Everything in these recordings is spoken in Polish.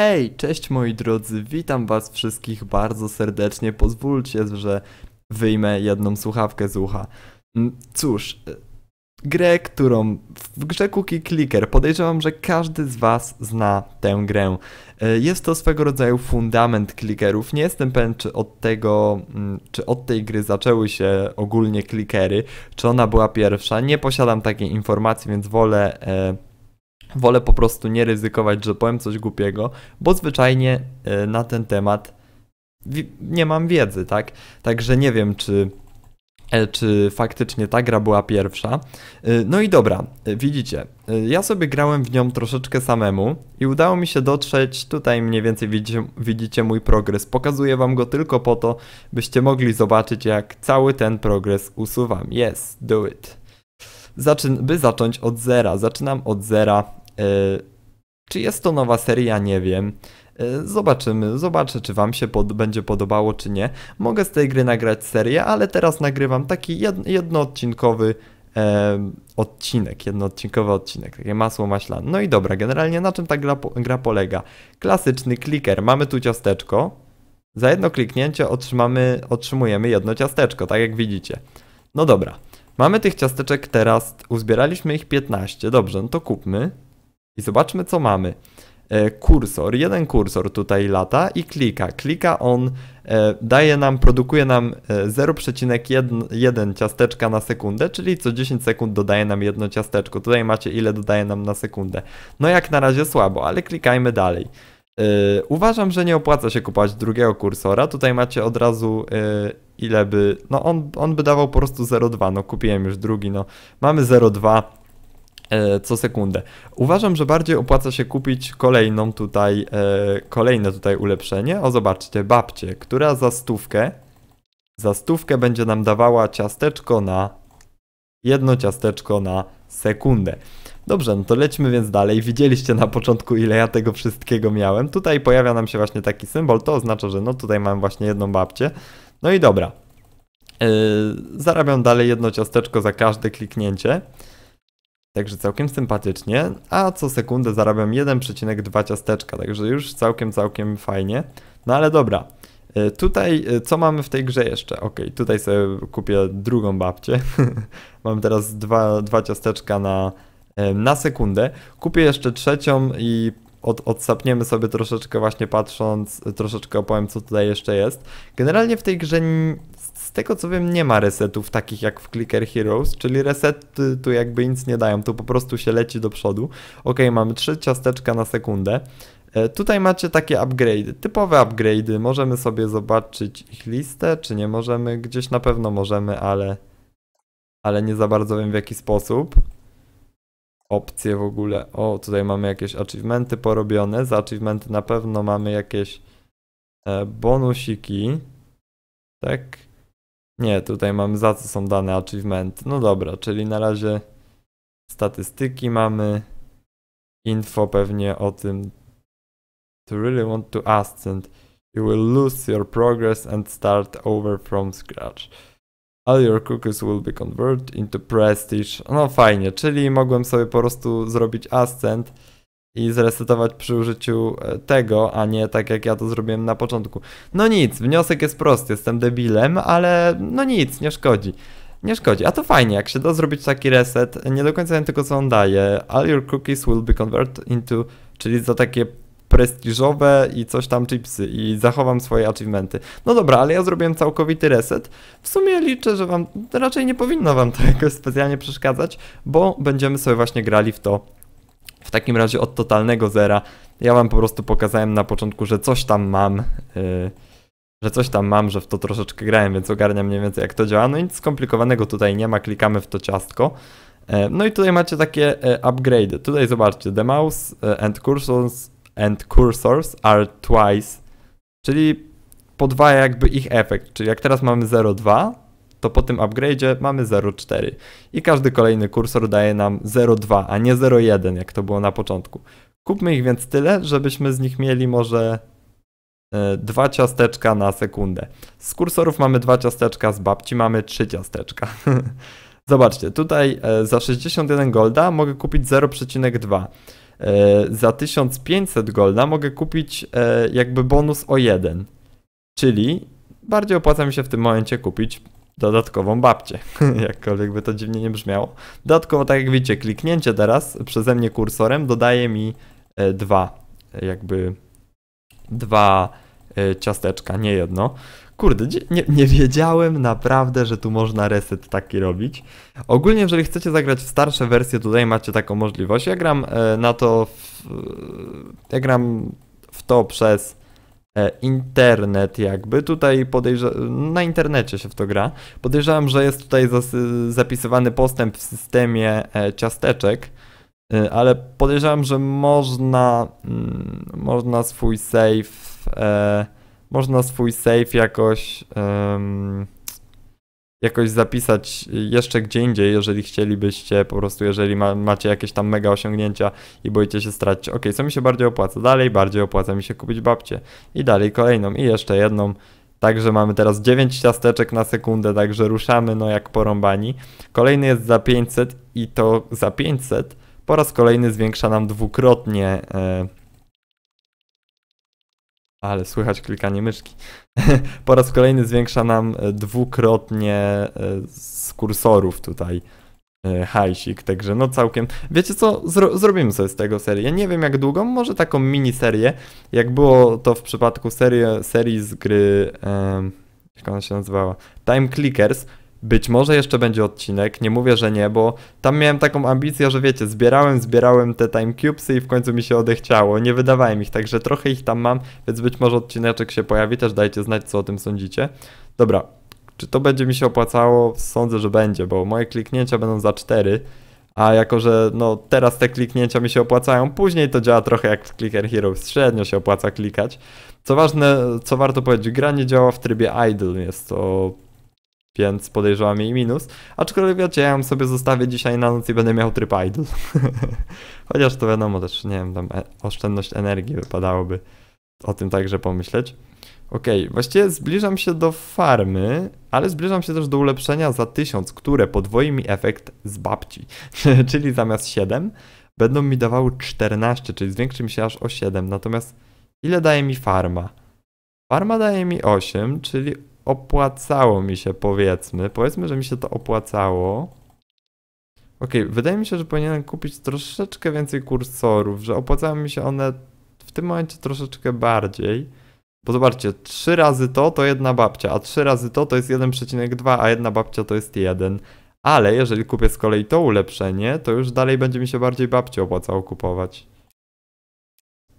Hej, cześć moi drodzy, witam was wszystkich bardzo serdecznie. Pozwólcie, że wyjmę jedną słuchawkę z ucha. Mm, cóż, e, grę, którą w grze Cookie Clicker podejrzewam, że każdy z was zna tę grę. E, jest to swego rodzaju fundament klikerów. Nie jestem pewien, czy od tego, mm, czy od tej gry zaczęły się ogólnie klikery, czy ona była pierwsza. Nie posiadam takiej informacji, więc wolę e, Wolę po prostu nie ryzykować, że powiem coś głupiego, bo zwyczajnie e, na ten temat nie mam wiedzy, tak? Także nie wiem, czy e, czy faktycznie ta gra była pierwsza. E, no i dobra, widzicie, ja sobie grałem w nią troszeczkę samemu i udało mi się dotrzeć, tutaj mniej więcej widzicie, widzicie mój progres, pokazuję wam go tylko po to, byście mogli zobaczyć jak cały ten progres usuwam. Yes, do it. Zaczyn by zacząć od zera, zaczynam od zera E, czy jest to nowa seria? Nie wiem. E, zobaczymy, zobaczę czy Wam się pod, będzie podobało, czy nie. Mogę z tej gry nagrać serię, ale teraz nagrywam taki jed, jednoodcinkowy e, odcinek, jednoodcinkowy odcinek, takie masło maślane. No i dobra, generalnie na czym ta gra, gra polega? Klasyczny kliker, mamy tu ciasteczko, za jedno kliknięcie otrzymamy, otrzymujemy jedno ciasteczko, tak jak widzicie. No dobra, mamy tych ciasteczek teraz, uzbieraliśmy ich 15, dobrze, no to kupmy. I zobaczmy, co mamy. E, kursor, jeden kursor tutaj lata i klika. Klika on e, daje nam, produkuje nam 0,1 e, ciasteczka na sekundę, czyli co 10 sekund dodaje nam jedno ciasteczko. Tutaj macie ile dodaje nam na sekundę. No jak na razie słabo, ale klikajmy dalej. uważam, że nie opłaca się kupować drugiego kursora. Tutaj macie od razu ile by. No on, on by dawał po prostu 0,2. No kupiłem już drugi, no mamy 0,2. E, co sekundę. Uważam, że bardziej opłaca się kupić kolejną tutaj, e, kolejne tutaj ulepszenie. O, zobaczcie, babcie, która za stówkę, za stówkę będzie nam dawała ciasteczko na, jedno ciasteczko na sekundę. Dobrze, no to lećmy więc dalej. Widzieliście na początku, ile ja tego wszystkiego miałem. Tutaj pojawia nam się właśnie taki symbol, to oznacza, że no tutaj mam właśnie jedną babcię. No i dobra. Yy, zarabiam dalej jedno ciasteczko za każde kliknięcie. Także całkiem sympatycznie, a co sekundę zarabiam 1,2 ciasteczka, także już całkiem, całkiem fajnie. No ale dobra, e, Tutaj, e, co mamy w tej grze jeszcze? Ok, tutaj sobie kupię drugą babcię. Mam teraz dwa, dwa ciasteczka na, e, na sekundę. Kupię jeszcze trzecią i od, odsapniemy sobie troszeczkę właśnie patrząc, troszeczkę opowiem co tutaj jeszcze jest. Generalnie w tej grze z tego co wiem, nie ma resetów takich jak w Clicker Heroes, czyli resety tu jakby nic nie dają, tu po prostu się leci do przodu. Ok, mamy 3 ciasteczka na sekundę. E, tutaj macie takie upgrade, typowe upgrade'y, możemy sobie zobaczyć ich listę, czy nie możemy, gdzieś na pewno możemy, ale, ale nie za bardzo wiem w jaki sposób. Opcje w ogóle, o tutaj mamy jakieś achievementy porobione, za achievementy na pewno mamy jakieś e, bonusiki, tak, nie, tutaj mamy za co są dane achievement. No dobra, czyli na razie statystyki mamy. Info pewnie o tym. To really want to ascend, you will lose your progress and start over from scratch. All your cookies will be converted into prestige. No fajnie, czyli mogłem sobie po prostu zrobić ascend i zresetować przy użyciu e, tego, a nie tak jak ja to zrobiłem na początku. No nic, wniosek jest prosty, jestem debilem, ale no nic, nie szkodzi. Nie szkodzi, a to fajnie, jak się da zrobić taki reset, nie do końca wiem tylko co on daje. All your cookies will be converted into, czyli za takie prestiżowe i coś tam chipsy i zachowam swoje achievementy. No dobra, ale ja zrobiłem całkowity reset. W sumie liczę, że wam raczej nie powinno wam to jakoś specjalnie przeszkadzać, bo będziemy sobie właśnie grali w to w takim razie od totalnego zera. Ja wam po prostu pokazałem na początku, że coś tam mam. Yy, że coś tam mam, że w to troszeczkę grałem, więc ogarniam mniej więcej jak to działa. No nic skomplikowanego tutaj nie ma, klikamy w to ciastko. E, no i tutaj macie takie e, upgrade. Y. Tutaj zobaczcie, the mouse e, and cursors, and cursors are twice, czyli podwaja jakby ich efekt. Czyli jak teraz mamy 0,2, to po tym upgrade'zie mamy 0,4 i każdy kolejny kursor daje nam 0,2, a nie 0,1 jak to było na początku. Kupmy ich więc tyle, żebyśmy z nich mieli może e, dwa ciasteczka na sekundę. Z kursorów mamy dwa ciasteczka, z babci mamy trzy ciasteczka. Zobaczcie, tutaj e, za 61 golda mogę kupić 0,2. E, za 1500 golda mogę kupić jakby bonus o 1. Czyli bardziej opłaca mi się w tym momencie kupić dodatkową babcię, jakkolwiek by to dziwnie nie brzmiało. Dodatkowo, tak jak widzicie, kliknięcie teraz przeze mnie kursorem dodaje mi e, dwa, e, jakby dwa e, ciasteczka, nie jedno. Kurde, nie, nie, wiedziałem naprawdę, że tu można reset taki robić. Ogólnie, jeżeli chcecie zagrać w starsze wersje, tutaj macie taką możliwość. Ja gram na to, w, ja gram w to przez E, internet jakby. Tutaj podejrzewam, na internecie się w to gra. Podejrzewam, że jest tutaj zapisywany postęp w systemie e, ciasteczek, e, ale podejrzewam, że można, mm, można swój save, można swój save jakoś jakoś zapisać jeszcze gdzie indziej, jeżeli chcielibyście, po prostu jeżeli ma, macie jakieś tam mega osiągnięcia i boicie się stracić. Ok, co mi się bardziej opłaca? Dalej bardziej opłaca mi się kupić babcię. I dalej kolejną i jeszcze jedną. Także mamy teraz 9 ciasteczek na sekundę, także ruszamy no jak porąbani. Kolejny jest za 500 i to za 500 po raz kolejny zwiększa nam dwukrotnie... Yy, ale słychać klikanie myszki. po raz kolejny zwiększa nam e, dwukrotnie e, z kursorów tutaj e, hajsik, także no całkiem... Wiecie co, Zro zrobimy sobie z tego serię. Nie wiem jak długą, może taką miniserię, jak było to w przypadku serii, serii z gry... Um, jak ona się nazywała? Time Clickers, być może jeszcze będzie odcinek, nie mówię, że nie, bo tam miałem taką ambicję, że wiecie, zbierałem, zbierałem te timecubesy i w końcu mi się odechciało, nie wydawałem ich, także trochę ich tam mam, więc być może odcineczek się pojawi, też dajcie znać, co o tym sądzicie. Dobra, czy to będzie mi się opłacało? Sądzę, że będzie, bo moje kliknięcia będą za 4, a jako, że no teraz te kliknięcia mi się opłacają, później to działa trochę jak w Clicker Heroes, średnio się opłaca klikać. Co ważne, co warto powiedzieć, gra nie działa w trybie idle, jest to więc podejrzewam jej minus. Aczkolwiek wiecie, ja ją sobie zostawię dzisiaj na noc i będę miał tryb idol. Chociaż to wiadomo też, nie wiem, tam e, oszczędność energii wypadałoby o tym także pomyśleć. Okej, okay, właściwie zbliżam się do farmy, ale zbliżam się też do ulepszenia za 1000, które podwoi mi efekt z babci. czyli zamiast 7 będą mi dawały 14, czyli zwiększy mi się aż o 7. Natomiast ile daje mi farma? Farma daje mi 8, czyli opłacało mi się, powiedzmy. Powiedzmy, że mi się to opłacało. Ok, wydaje mi się, że powinienem kupić troszeczkę więcej kursorów, że opłacały mi się one w tym momencie troszeczkę bardziej. Bo zobaczcie, 3 razy to to jedna babcia, a 3 razy to to jest 1,2, a jedna babcia to jest 1. Ale jeżeli kupię z kolei to ulepszenie, to już dalej będzie mi się bardziej babci opłacało kupować.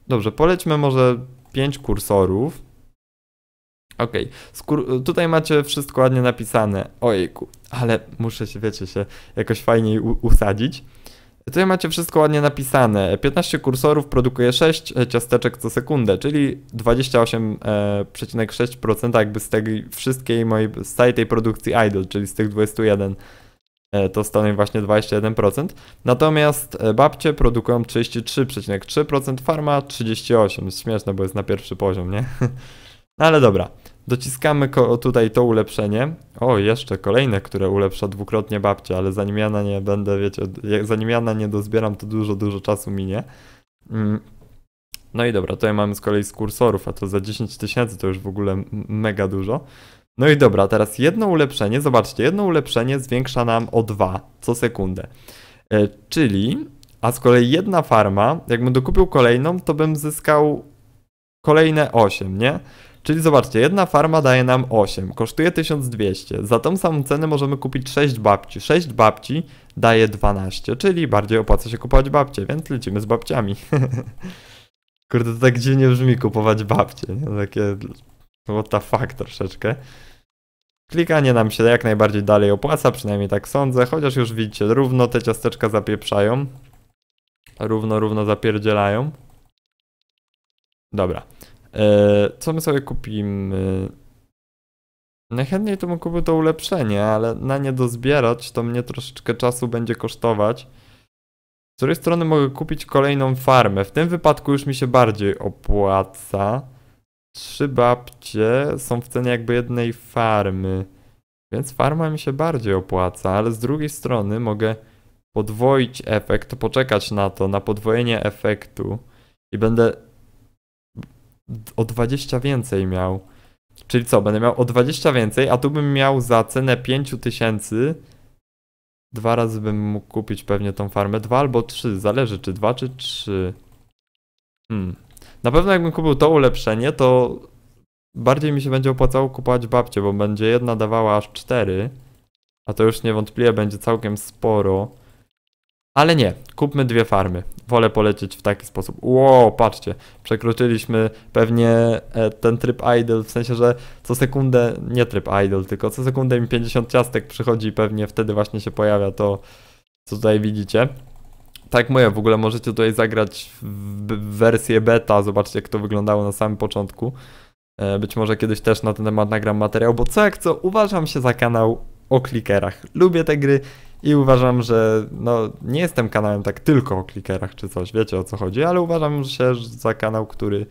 Dobrze, polećmy może 5 kursorów. OK, tutaj macie wszystko ładnie napisane. Ojku, ale muszę się, wiecie, się jakoś fajniej usadzić. Tutaj macie wszystko ładnie napisane. 15 kursorów produkuje 6 e, ciasteczek co sekundę, czyli 28,6% e, jakby z tej wszystkiej mojej, z całej tej produkcji idol, czyli z tych 21 e, to stanowi właśnie 21%. Natomiast babcie produkują 33,3%, farma 38%. Śmieszne, bo jest na pierwszy poziom, nie? No ale dobra, dociskamy tutaj to ulepszenie. O, jeszcze kolejne, które ulepsza dwukrotnie babcia, ale zanim ja na nie będę, wiecie, zanim ja na nie dozbieram, to dużo, dużo czasu minie. Mm. No i dobra, tutaj mamy z kolei z kursorów, a to za 10 tysięcy to już w ogóle mega dużo. No i dobra, teraz jedno ulepszenie, zobaczcie, jedno ulepszenie zwiększa nam o 2 co sekundę. E, czyli, a z kolei jedna farma, jakbym dokupił kolejną, to bym zyskał kolejne 8, nie? Czyli zobaczcie, jedna farma daje nam 8, kosztuje 1200. Za tą samą cenę możemy kupić 6 babci. 6 babci daje 12, czyli bardziej opłaca się kupować babcie, więc lecimy z babciami. Kurde, to tak dziwnie brzmi kupować babcie, Takie what the fuck troszeczkę. Klikanie nam się jak najbardziej dalej opłaca, przynajmniej tak sądzę, chociaż już widzicie, równo te ciasteczka zapieprzają. Równo, równo zapierdzielają. Dobra. E, co my sobie kupimy? Najchętniej to bym kupił to ulepszenie, ale na nie dozbierać to mnie troszeczkę czasu będzie kosztować. Z której strony mogę kupić kolejną farmę. W tym wypadku już mi się bardziej opłaca. Trzy babcie są w cenie jakby jednej farmy. Więc farma mi się bardziej opłaca, ale z drugiej strony mogę podwoić efekt, poczekać na to, na podwojenie efektu i będę o 20 więcej miał. Czyli co, będę miał o 20 więcej, a tu bym miał za cenę 5000 dwa razy bym mógł kupić pewnie tą farmę. Dwa albo trzy, zależy czy dwa czy trzy. Hmm. Na pewno jakbym kupił to ulepszenie, to bardziej mi się będzie opłacało kupować babcie, bo będzie jedna dawała aż cztery. A to już niewątpliwie będzie całkiem sporo. Ale nie, kupmy dwie farmy. Wolę polecieć w taki sposób. Wow, patrzcie, przekroczyliśmy pewnie e, ten tryb idle, w sensie, że co sekundę, nie tryb idle, tylko co sekundę mi 50 ciastek przychodzi i pewnie wtedy właśnie się pojawia to, co tutaj widzicie. Tak moje, w ogóle możecie tutaj zagrać w wersję beta, zobaczcie jak to wyglądało na samym początku. E, być może kiedyś też na ten temat nagram materiał, bo co jak co, uważam się za kanał o klikerach. Lubię te gry, i uważam, że no, nie jestem kanałem tak tylko o klikerach czy coś, wiecie o co chodzi, ale uważam się za kanał, który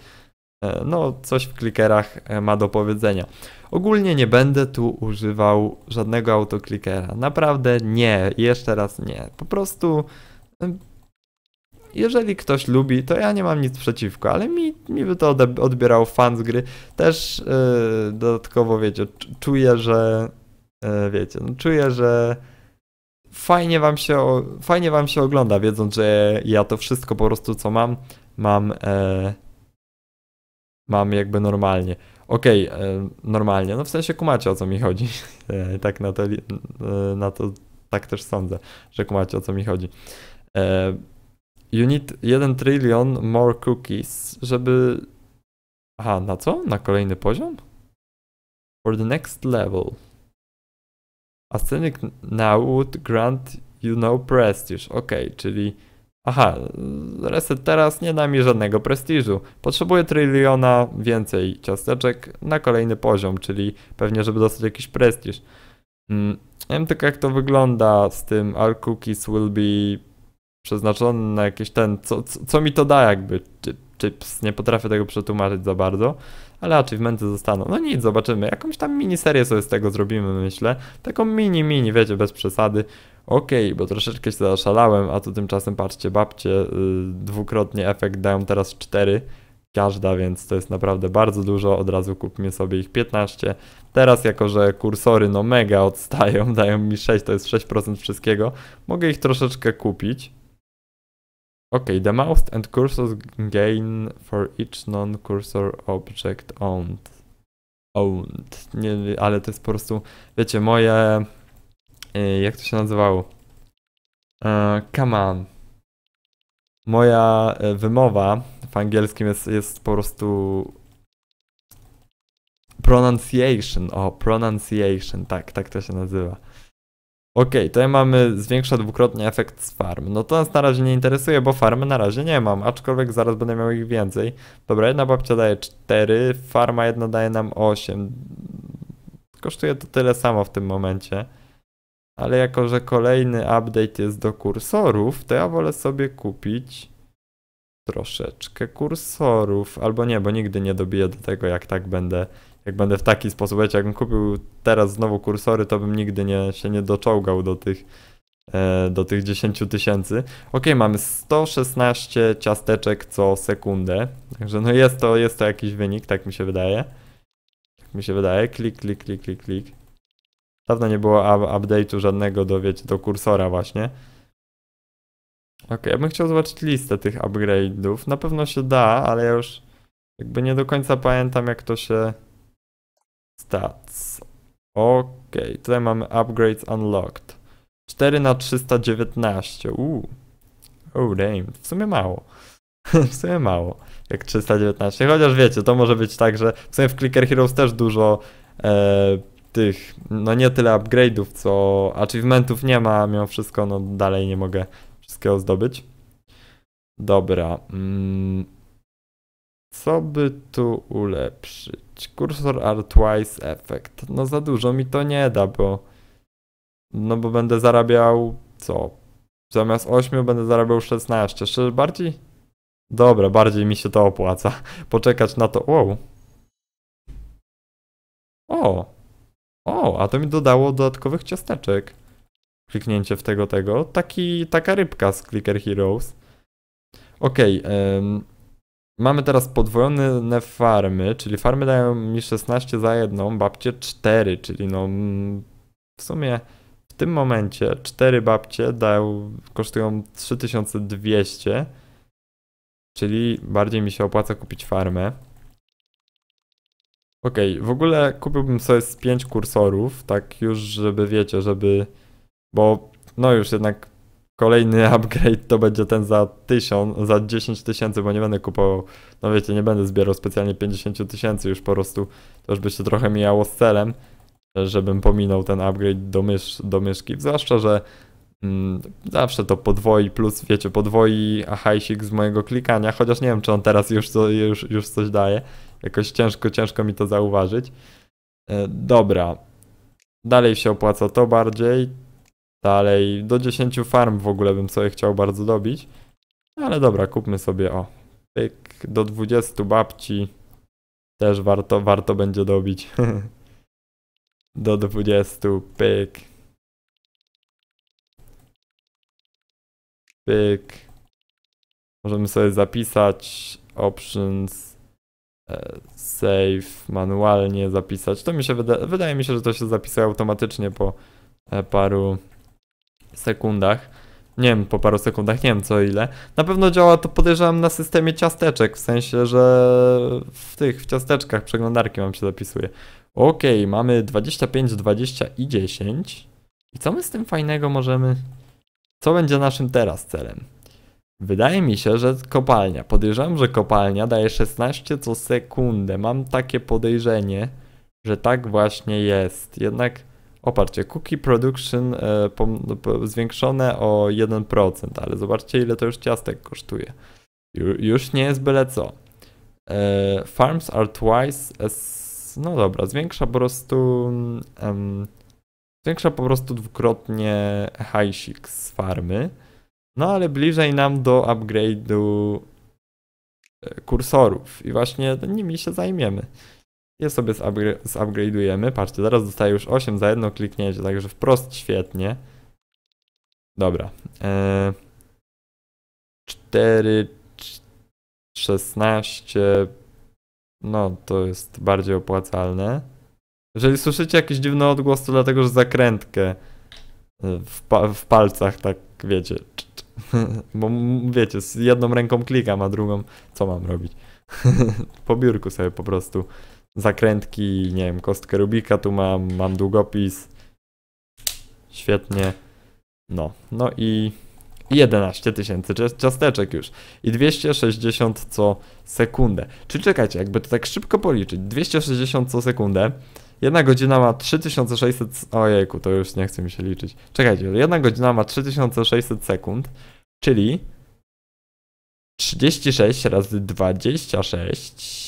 e, no, coś w klikerach e, ma do powiedzenia. Ogólnie nie będę tu używał żadnego autoklikera. Naprawdę nie, jeszcze raz nie. Po prostu e, jeżeli ktoś lubi, to ja nie mam nic przeciwko, ale mi, mi by to odbierał fan z gry. Też yy, dodatkowo, wiecie, czuję, że yy, wiecie, no, czuję, że fajnie wam, się, fajnie wam się ogląda, wiedząc, że ja to wszystko po prostu co mam, mam, e, mam jakby normalnie. Okej, okay, e, normalnie, no w sensie kumacie o co mi chodzi. E, tak na to, e, na to, tak też sądzę, że kumacie o co mi chodzi. E, you need 1 trillion more cookies, żeby... Aha, na co? Na kolejny poziom? For the next level now would grant you no prestige. Ok, czyli... Aha, reset teraz nie da mi żadnego prestiżu. Potrzebuję tryliona więcej ciasteczek na kolejny poziom, czyli pewnie, żeby dostać jakiś prestiż. Mm, nie wiem tylko jak to wygląda z tym all cookies will be przeznaczony na jakiś ten... Co, co, co mi to da jakby? Chips, nie potrafię tego przetłumaczyć za bardzo ale achievementy zostaną. No nic, zobaczymy. Jakąś tam miniserię sobie z tego zrobimy, myślę. Taką mini, mini, wiecie, bez przesady. Okej, okay, bo troszeczkę się zaszalałem, a tu tymczasem, patrzcie, babcie, yy, dwukrotnie efekt dają teraz 4 każda, więc to jest naprawdę bardzo dużo. Od razu kupmy sobie ich 15. Teraz, jako że kursory no mega odstają, dają mi 6, to jest 6% wszystkiego, mogę ich troszeczkę kupić. Ok, the mouse and cursor gain for each non-cursor object owned. Owned. Nie, ale to jest po prostu, wiecie, moje... Y, jak to się nazywało? Uh, come on. Moja e, wymowa w angielskim jest, jest po prostu... Pronunciation, o, pronunciation, tak, tak to się nazywa. Ok, tutaj mamy zwiększa dwukrotnie efekt z farm. No to nas na razie nie interesuje, bo farmy na razie nie mam, aczkolwiek zaraz będę miał ich więcej. Dobra, jedna babcia daje 4, farma jedna daje nam 8. Kosztuje to tyle samo w tym momencie. Ale jako, że kolejny update jest do kursorów, to ja wolę sobie kupić troszeczkę kursorów. Albo nie, bo nigdy nie dobiję do tego, jak tak będę jak będę w taki sposób, wiecie, jakbym kupił teraz znowu kursory, to bym nigdy nie, się nie doczołgał do tych, e, do tych 10 tysięcy. Ok, mamy 116 ciasteczek co sekundę, także no jest to, jest to jakiś wynik, tak mi się wydaje. Tak mi się wydaje, klik, klik, klik, klik, klik. Dawno nie było update'u żadnego do, wiecie, do kursora właśnie. Ok, ja bym chciał zobaczyć listę tych upgrade'ów. Na pewno się da, ale ja już jakby nie do końca pamiętam jak to się Stats. Ok, tutaj mamy upgrades unlocked. 4 na 319. Uuu. Oh damn, w sumie mało. w sumie mało, jak 319. Chociaż wiecie, to może być tak, że w sumie w Clicker Heroes też dużo e, tych, no nie tyle upgrade'ów, co achievementów nie ma, mimo wszystko, no dalej nie mogę wszystkiego zdobyć. Dobra. Mm, co by tu ulepszyć? Cursor twice Effect. No za dużo mi to nie da, bo no bo będę zarabiał co? Zamiast 8 będę zarabiał 16. Szczerze bardziej? Dobra, bardziej mi się to opłaca. Poczekać na to. Wow. O. O, a to mi dodało dodatkowych ciasteczek. Kliknięcie w tego tego. Taki, taka rybka z Clicker Heroes. Okej, okay, Mamy teraz podwojone farmy, czyli farmy dają mi 16 za jedną, babcie 4, czyli no mm, w sumie w tym momencie 4 babcie dają, kosztują 3200, czyli bardziej mi się opłaca kupić farmę. Okej, okay, w ogóle kupiłbym sobie z 5 kursorów, tak już żeby wiecie, żeby, bo no już jednak kolejny upgrade to będzie ten za 1000, za 10 tysięcy, bo nie będę kupował, no wiecie, nie będę zbierał specjalnie 50 tysięcy już po prostu, to już by się trochę mijało z celem, żebym pominął ten upgrade do, mysz, do myszki, zwłaszcza, że mm, zawsze to podwoi, plus wiecie, podwoi hajsik z mojego klikania, chociaż nie wiem, czy on teraz już, już, już coś daje, jakoś ciężko, ciężko mi to zauważyć. E, dobra, dalej się opłaca to bardziej, dalej. Do 10 farm w ogóle bym sobie chciał bardzo dobić. Ale dobra, kupmy sobie o. Pyk, do 20 babci też warto, warto będzie dobić. do 20, pyk. Pyk. Możemy sobie zapisać options e, save manualnie zapisać. To mi się wyda wydaje mi się, że to się zapisuje automatycznie po e, paru sekundach. Nie wiem, po paru sekundach, nie wiem co ile. Na pewno działa to podejrzewam na systemie ciasteczek, w sensie, że w tych w ciasteczkach przeglądarki wam się zapisuje. Okej, okay, mamy 25, 20 i 10. I co my z tym fajnego możemy... Co będzie naszym teraz celem? Wydaje mi się, że kopalnia. Podejrzewam, że kopalnia daje 16 co sekundę. Mam takie podejrzenie, że tak właśnie jest. Jednak Popatrzcie, cookie production e, no, zwiększone o 1%, ale zobaczcie ile to już ciastek kosztuje. Już nie jest byle co. E, farms are twice as... No dobra, zwiększa po prostu... Um, zwiększa po prostu dwukrotnie hajsik z farmy. No ale bliżej nam do upgrade'u e, kursorów i właśnie nimi się zajmiemy. Je sobie zupgrade'ujemy. Patrzcie, zaraz dostaję już 8 za jedno kliknięcie, także wprost świetnie. Dobra. Eee, 4, 16. No, to jest bardziej opłacalne. Jeżeli słyszycie jakiś dziwny odgłos, to dlatego, że zakrętkę e, w, pa w palcach, tak wiecie. Bo wiecie, z jedną ręką klikam, a drugą co mam robić? po biurku sobie po prostu zakrętki, nie wiem, kostkę Rubika tu mam, mam długopis. Świetnie. No, no i 11 tysięcy ciasteczek już i 260 co sekundę. Czyli czekajcie, jakby to tak szybko policzyć, 260 co sekundę, jedna godzina ma 3600, ojejku, to już nie chce mi się liczyć. Czekajcie, jedna godzina ma 3600 sekund, czyli 36 razy 26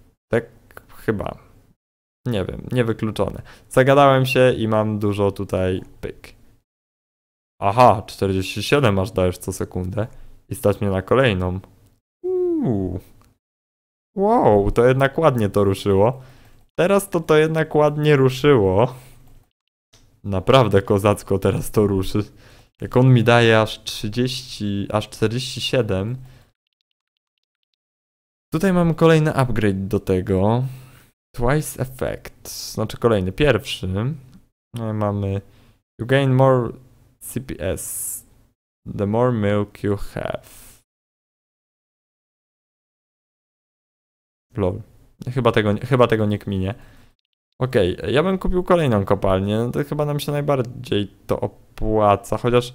Tak chyba. Nie wiem, niewykluczone. Zagadałem się i mam dużo tutaj pyk. Aha, 47 aż dajesz co sekundę i stać mnie na kolejną. Uuu. Wow, to jednak ładnie to ruszyło. Teraz to to jednak ładnie ruszyło. Naprawdę kozacko teraz to ruszy. Jak on mi daje aż 30, aż 47, Tutaj mamy kolejny upgrade do tego. Twice effect, znaczy kolejny, pierwszy. E, mamy You gain more CPS the more milk you have. Lol. Chyba tego, chyba tego nie kminie. Okej, okay, ja bym kupił kolejną kopalnię, no to chyba nam się najbardziej to opłaca, chociaż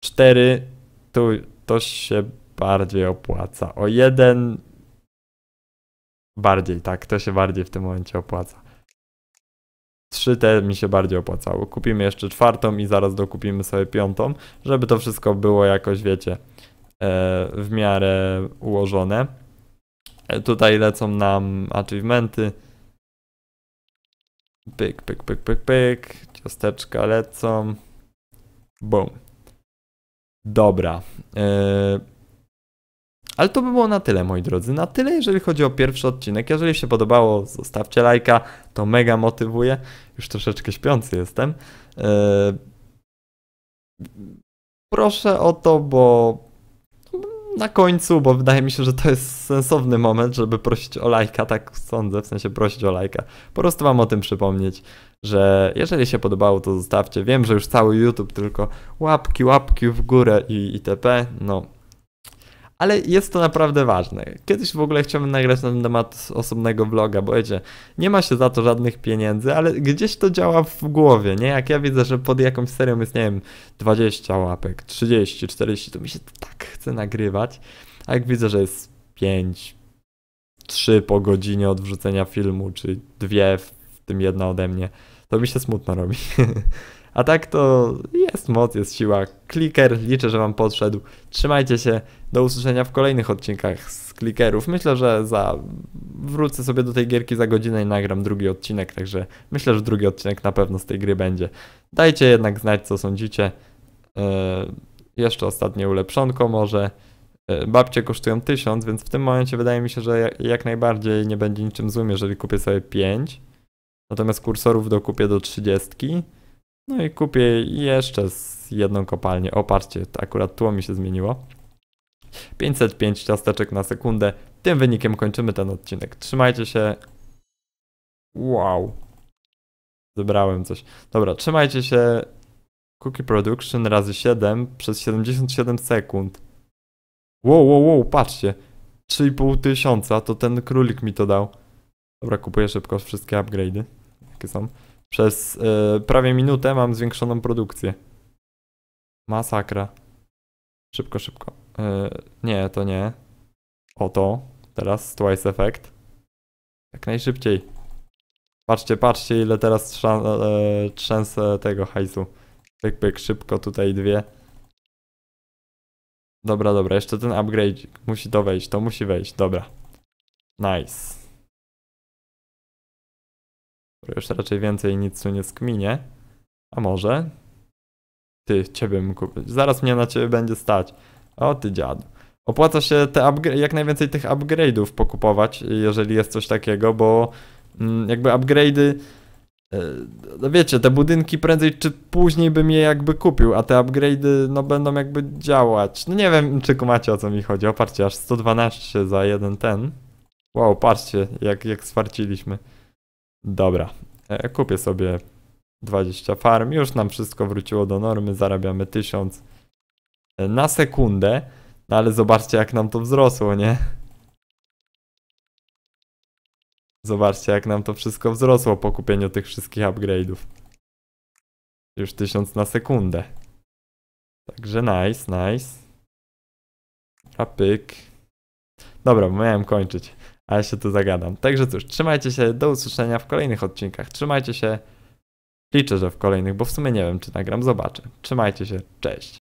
4 tu to się bardziej opłaca. O jeden Bardziej, tak, to się bardziej w tym momencie opłaca. Trzy te mi się bardziej opłacały. Kupimy jeszcze czwartą i zaraz dokupimy sobie piątą, żeby to wszystko było jakoś, wiecie, e, w miarę ułożone. E, tutaj lecą nam achievementy. Pyk, pyk, pyk, pyk, pyk. Ciasteczka lecą. Boom. Dobra. Yy, ale to by było na tyle, moi drodzy. Na tyle, jeżeli chodzi o pierwszy odcinek. Jeżeli się podobało, zostawcie lajka, to mega motywuje. Już troszeczkę śpiący jestem. E, proszę o to, bo na końcu, bo wydaje mi się, że to jest sensowny moment, żeby prosić o lajka, tak sądzę, w sensie prosić o lajka. Po prostu wam o tym przypomnieć, że jeżeli się podobało, to zostawcie. Wiem, że już cały YouTube tylko łapki, łapki w górę i itp. No, ale jest to naprawdę ważne. Kiedyś w ogóle chciałbym nagrać na ten temat osobnego vloga, bo wiecie, nie ma się za to żadnych pieniędzy, ale gdzieś to działa w głowie, nie? Jak ja widzę, że pod jakąś serią jest, nie wiem, 20 łapek, 30, 40, to mi się tak chce nagrywać, a jak widzę, że jest 5, 3 po godzinie od wrzucenia filmu, czy dwie, w tym jedna ode mnie, to mi się smutno robi. A tak to jest moc, jest siła. Kliker, liczę, że Wam podszedł. Trzymajcie się, do usłyszenia w kolejnych odcinkach z klikerów. Myślę, że za wrócę sobie do tej gierki za godzinę i nagram drugi odcinek, także myślę, że drugi odcinek na pewno z tej gry będzie. Dajcie jednak znać, co sądzicie. Yy, jeszcze ostatnie ulepszonko może. Yy, babcie kosztują 1000, więc w tym momencie wydaje mi się, że jak najbardziej nie będzie niczym złym, jeżeli kupię sobie 5. Natomiast kursorów dokupię do 30. No i kupię jeszcze z jedną kopalnię. O, patrzcie, to akurat tło mi się zmieniło. 505 ciasteczek na sekundę. Tym wynikiem kończymy ten odcinek. Trzymajcie się. Wow. Zebrałem coś. Dobra, trzymajcie się. Cookie Production razy 7 przez 77 sekund. Wow, wow, wow, patrzcie. 3,5 tysiąca, to ten królik mi to dał. Dobra, kupuję szybko wszystkie upgrade'y, jakie są. Przez yy, prawie minutę mam zwiększoną produkcję. Masakra. Szybko, szybko. Yy, nie, to nie. Oto. Teraz twice effect. Jak najszybciej. Patrzcie, patrzcie ile teraz trza, yy, trzęsę tego hajsu. Pyk, pyk, szybko tutaj dwie. Dobra, dobra, jeszcze ten upgrade. Musi to wejść, to musi wejść, dobra. Nice który już raczej więcej nic tu nie skminie. A może? Ty, ciebie bym kupić. Zaraz mnie na ciebie będzie stać. O ty dziadu. Opłaca się te jak najwięcej tych upgrade'ów pokupować, jeżeli jest coś takiego, bo mm, jakby upgrade'y e, no wiecie, te budynki prędzej czy później bym je jakby kupił, a te upgrade'y no będą jakby działać. No nie wiem, czy kumacie o co mi chodzi. Oparcie, aż 112 za jeden ten. Wow, patrzcie, jak, jak swarciliśmy. Dobra, e, kupię sobie 20 farm, już nam wszystko wróciło do normy, zarabiamy 1000 e, na sekundę, no ale zobaczcie jak nam to wzrosło, nie? Zobaczcie jak nam to wszystko wzrosło po kupieniu tych wszystkich upgrade'ów. Już 1000 na sekundę. Także nice, nice. A pyk. Dobra, miałem kończyć a ja się tu zagadam. Także cóż, trzymajcie się, do usłyszenia w kolejnych odcinkach. Trzymajcie się, liczę, że w kolejnych, bo w sumie nie wiem, czy nagram, zobaczę. Trzymajcie się, cześć.